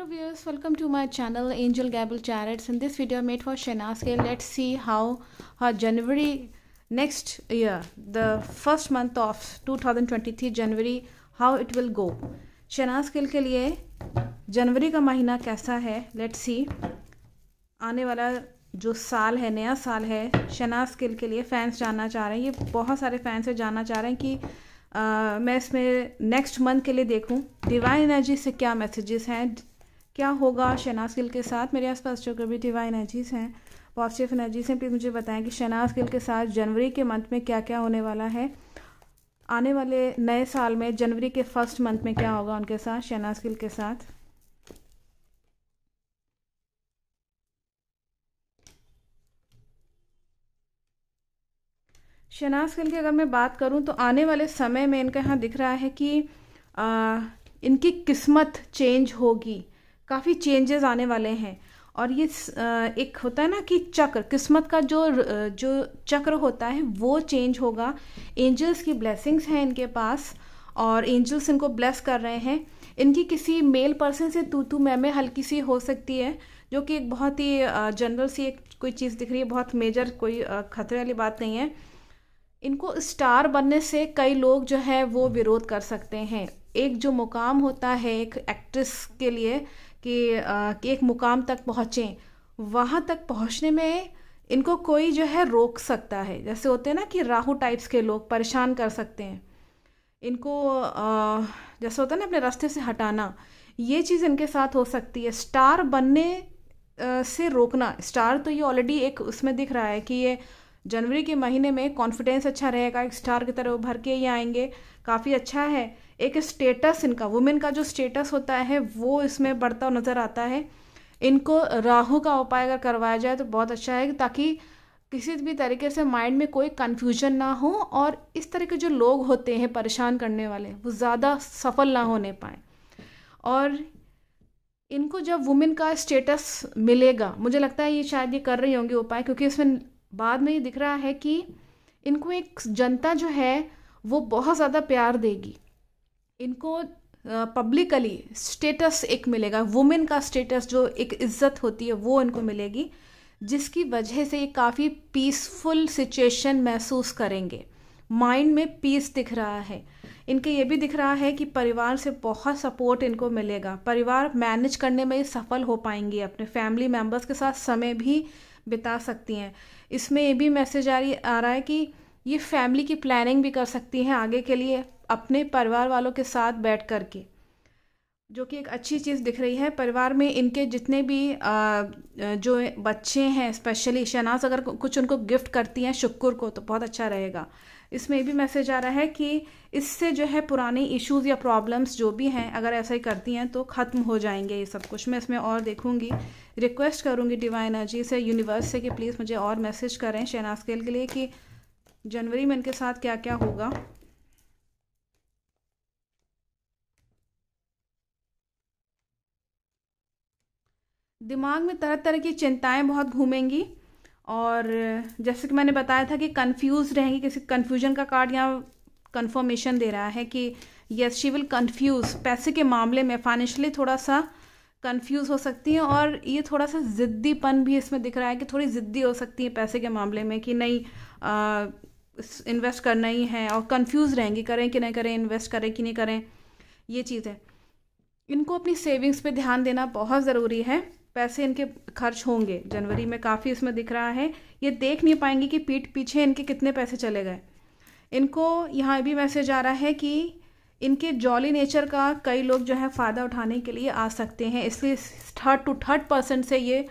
hello viewers welcome to my channel angel gabble chariots in this video I made for shanaske let's see how her january next year the first month of 2023 january how it will go शनास्किल के लिए जनवरी का महीना कैसा है let's see आने वाला जो साल है नया साल है शनास्किल के लिए फैंस जानना चाह रहे हैं ये बहुत सारे फैंस है जानना चाह रहे हैं कि Uh, मैं इसमें नेक्स्ट मंथ के लिए देखूं डिवाइन एनर्जी से क्या मैसेजेस हैं क्या होगा शनाज गिल के साथ मेरे आसपास जो कभी डिवाइन एनर्जीज हैं पॉजिटिव एनर्जीज हैं प्लीज़ मुझे बताएं कि शनाज गिल के साथ जनवरी के मंथ में क्या क्या होने वाला है आने वाले नए साल में जनवरी के फर्स्ट मंथ में क्या होगा उनके साथ शहनाज गिल के साथ शनाज गिल की अगर मैं बात करूं तो आने वाले समय में इनका यहाँ दिख रहा है कि आ, इनकी किस्मत चेंज होगी काफ़ी चेंजेस आने वाले हैं और ये एक होता है ना कि चक्र किस्मत का जो जो चक्र होता है वो चेंज होगा एंजल्स की ब्लेसिंग्स हैं इनके पास और एंजल्स इनको ब्लेस कर रहे हैं इनकी किसी मेल पर्सन से तू तू मैमे हल्की सी हो सकती है जो कि एक बहुत ही जनरल सी एक कोई चीज़ दिख रही है बहुत मेजर कोई खतरे वाली बात नहीं है इनको स्टार बनने से कई लोग जो है वो विरोध कर सकते हैं एक जो मुकाम होता है एक एक्ट्रेस के लिए कि, कि एक मुकाम तक पहुँचें वहाँ तक पहुँचने में इनको कोई जो है रोक सकता है जैसे होते हैं ना कि राहु टाइप्स के लोग परेशान कर सकते हैं इनको जैसे होता है ना अपने रास्ते से हटाना ये चीज़ इनके साथ हो सकती है स्टार बनने से रोकना स्टार तो ये ऑलरेडी एक उसमें दिख रहा है कि ये जनवरी के महीने में कॉन्फिडेंस अच्छा रहेगा एक स्टार की तरह उभर के ये आएंगे काफ़ी अच्छा है एक स्टेटस इनका वुमेन का जो स्टेटस होता है वो इसमें बढ़ता नज़र आता है इनको राहु का उपाय अगर करवाया जाए तो बहुत अच्छा है ताकि किसी भी तरीके से माइंड में कोई कन्फ्यूजन ना हो और इस तरह के जो लोग होते हैं परेशान करने वाले वो ज़्यादा सफल ना होने पाए और इनको जब वुमेन का स्टेटस मिलेगा मुझे लगता है ये शायद ये कर रही होंगी उपाय क्योंकि इसमें बाद में ये दिख रहा है कि इनको एक जनता जो है वो बहुत ज़्यादा प्यार देगी इनको पब्लिकली स्टेटस एक मिलेगा वुमेन का स्टेटस जो एक इज्जत होती है वो इनको मिलेगी जिसकी वजह से ये काफ़ी पीसफुल सिचुएशन महसूस करेंगे माइंड में पीस दिख रहा है इनके ये भी दिख रहा है कि परिवार से बहुत सपोर्ट इनको मिलेगा परिवार मैनेज करने में सफल हो पाएंगी अपने फैमिली मेम्बर्स के साथ समय भी बिता सकती हैं इसमें ये भी मैसेज आ रही आ रहा है कि ये फैमिली की प्लानिंग भी कर सकती हैं आगे के लिए अपने परिवार वालों के साथ बैठ कर के जो कि एक अच्छी चीज़ दिख रही है परिवार में इनके जितने भी आ, जो बच्चे हैं स्पेशली शनाज अगर कुछ उनको गिफ्ट करती हैं शुक्र को तो बहुत अच्छा रहेगा इसमें भी मैसेज आ रहा है कि इससे जो है पुराने इश्यूज या प्रॉब्लम्स जो भी हैं अगर ऐसा ही करती हैं तो ख़त्म हो जाएंगे ये सब कुछ मैं इसमें और देखूंगी रिक्वेस्ट करूंगी डिवाइन एनर्जी से यूनिवर्स से कि प्लीज़ मुझे और मैसेज करें शहनाज के लिए कि जनवरी में इनके साथ क्या क्या होगा दिमाग में तरह तरह की चिंताएं बहुत घूमेंगी और जैसे कि मैंने बताया था कि कंफ्यूज रहेंगी किसी कंफ्यूजन का कार्ड यहाँ कंफर्मेशन दे रहा है कि यस शी विल कंफ्यूज पैसे के मामले में फाइनेंशियली थोड़ा सा कंफ्यूज हो सकती हैं और ये थोड़ा सा ज़िद्दीपन भी इसमें दिख रहा है कि थोड़ी ज़िद्दी हो सकती है पैसे के मामले में कि नहीं आ, इन्वेस्ट करना ही है और कंफ्यूज रहेंगे करें कि नहीं करें इन्वेस्ट करें कि नहीं करें ये चीज़ है इनको अपनी सेविंग्स पे ध्यान देना बहुत ज़रूरी है पैसे इनके खर्च होंगे जनवरी में काफ़ी इसमें दिख रहा है ये देख नहीं पाएंगे कि पीठ पीछे इनके कितने पैसे चले गए इनको यहाँ भी मैसेज आ रहा है कि इनके जॉली नेचर का कई लोग जो है फ़ायदा उठाने के लिए आ सकते हैं इसलिए थर्ड टू थर्ड परसेंट से ये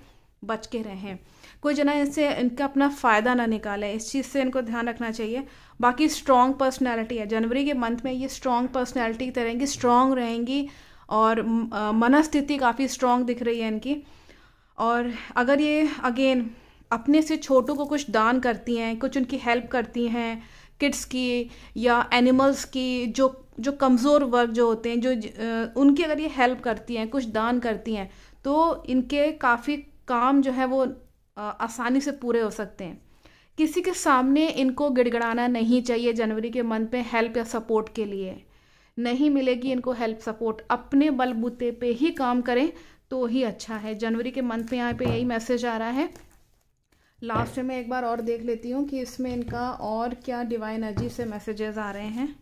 बच के रहें कोई जना इससे इनका अपना फ़ायदा ना निकाले इस चीज़ से इनको ध्यान रखना चाहिए बाकी स्ट्रॉन्ग पर्सनैलिटी है जनवरी के मंथ में ये स्ट्रॉन्ग पर्सनैलिटी की तरह की स्ट्रॉन्ग रहेंगी और मनस्थिति काफ़ी स्ट्रॉन्ग दिख रही है इनकी और अगर ये अगेन अपने से छोटों को कुछ दान करती हैं कुछ उनकी हेल्प करती हैं किड्स की या एनिमल्स की जो जो कमज़ोर वर्ग जो होते हैं जो उनकी अगर ये हेल्प करती हैं कुछ दान करती हैं तो इनके काफ़ी काम जो है वो आसानी से पूरे हो सकते हैं किसी के सामने इनको गिड़गड़ाना नहीं चाहिए जनवरी के मंथ में हेल्प या सपोर्ट के लिए नहीं मिलेगी इनको हेल्प सपोर्ट अपने बलबूते पे ही काम करें तो ही अच्छा है जनवरी के मंथ में यहाँ पे यही मैसेज आ रहा है लास्ट में मैं एक बार और देख लेती हूँ कि इसमें इनका और क्या डिवाइन अजीब से मैसेजेस आ रहे हैं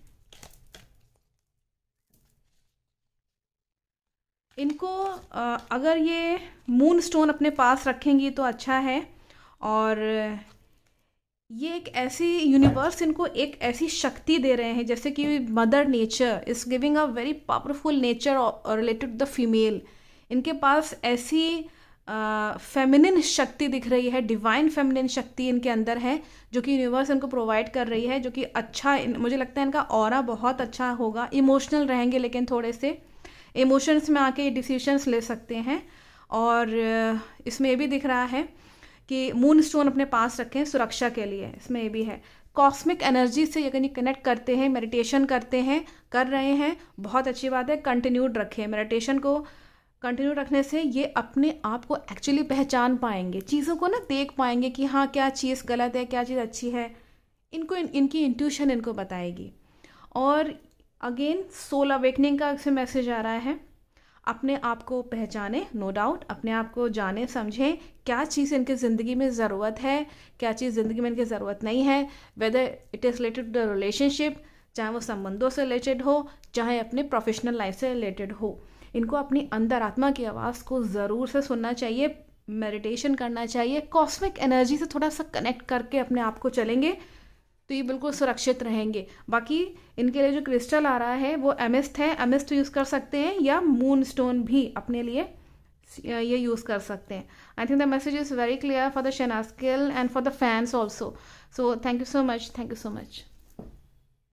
इनको अगर ये मून स्टोन अपने पास रखेंगी तो अच्छा है और ये एक ऐसी यूनिवर्स इनको एक ऐसी शक्ति दे रहे हैं जैसे कि mother nature is giving a very powerful nature related the female इनके पास ऐसी फेमिनिन शक्ति दिख रही है डिवाइन फेमिनिन शक्ति इनके अंदर है जो कि यूनिवर्स इनको प्रोवाइड कर रही है जो कि अच्छा मुझे लगता है इनका और बहुत अच्छा होगा इमोशनल रहेंगे लेकिन थोड़े से इमोशंस में आके डिसीशंस ले सकते हैं और इसमें भी दिख रहा है कि मून स्टोन अपने पास रखें सुरक्षा के लिए इसमें ये भी है कॉस्मिक एनर्जी से यानी कनेक्ट करते हैं मेडिटेशन करते हैं कर रहे हैं बहुत अच्छी बात है कंटिन्यूड रखें मेडिटेशन को कंटिन्यू रखने से ये अपने आप को एक्चुअली पहचान पाएंगे चीज़ों को ना देख पाएंगे कि हाँ क्या चीज़ गलत है क्या चीज़ अच्छी है इनको इन, इनकी इंट्यूशन इनको बताएगी और अगेन सोल अवेकनिंग का से मैसेज आ रहा है अपने आप को पहचाने नो डाउट अपने आप को जाने समझें क्या चीज़ इनकी ज़िंदगी में ज़रूरत है क्या चीज़ ज़िंदगी में इनकी ज़रूरत नहीं है whether it is related to the relationship चाहे वो संबंधों से रिलेटेड हो चाहे अपने प्रोफेशनल लाइफ से रिलेटेड हो इनको अपनी अंदर आत्मा की आवाज़ को ज़रूर से सुनना चाहिए मेडिटेशन करना चाहिए कॉस्मिक एनर्जी से थोड़ा सा कनेक्ट करके अपने आप को चलेंगे तो ये बिल्कुल सुरक्षित रहेंगे बाकी इनके लिए जो क्रिस्टल आ रहा है वो एमिस्ट है एमिस्ट यूज़ तो कर सकते हैं या मून स्टोन भी अपने लिए ये यूज़ कर सकते हैं I think the message is very clear for the शनास्किल and for the fans also so thank you so much thank you so much